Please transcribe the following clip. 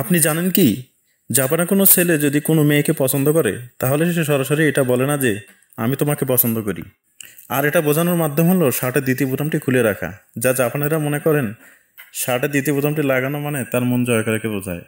আপনি জানেন কি জাপানে কোনো ছেলে যদি কোনো মেয়েকে পছন্দ করে তাহলে সে সরাসরি এটা বলে না যে আমি তোমাকে পছন্দ করি আর এটা বোঝানোর মাধ্যম হলো শার্টের দ্বিতীয় বোতামটি খুলে রাখা যা জাপানেরা মনে করেন শার্টের দ্বিতীয় বোতামটি লাগানো মানে তার মন জয় করাকে বোঝায়